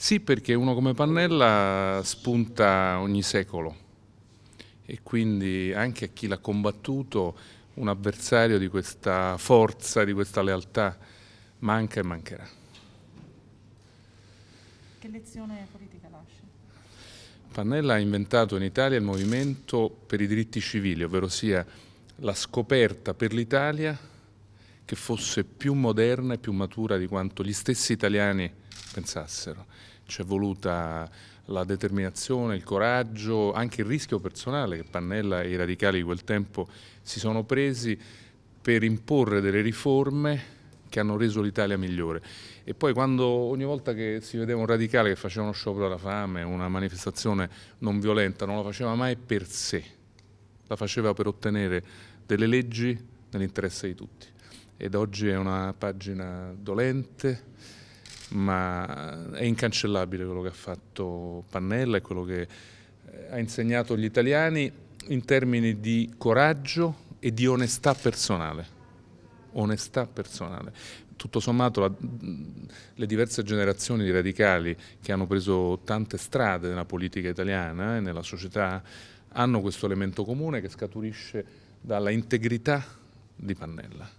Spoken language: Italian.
Sì, perché uno come Pannella spunta ogni secolo e quindi anche a chi l'ha combattuto un avversario di questa forza, di questa lealtà manca e mancherà. Che lezione politica lascia? Pannella ha inventato in Italia il movimento per i diritti civili, ovvero sia la scoperta per l'Italia che fosse più moderna e più matura di quanto gli stessi italiani pensassero. C'è voluta la determinazione, il coraggio, anche il rischio personale che Pannella e i radicali di quel tempo si sono presi per imporre delle riforme che hanno reso l'Italia migliore. E poi quando ogni volta che si vedeva un radicale che faceva uno sciopero alla fame, una manifestazione non violenta, non la faceva mai per sé, la faceva per ottenere delle leggi nell'interesse di tutti. Ed oggi è una pagina dolente ma è incancellabile quello che ha fatto Pannella e quello che eh, ha insegnato agli italiani in termini di coraggio e di onestà personale. Onestà personale. Tutto sommato la, le diverse generazioni di radicali che hanno preso tante strade nella politica italiana e eh, nella società hanno questo elemento comune che scaturisce dalla integrità di Pannella.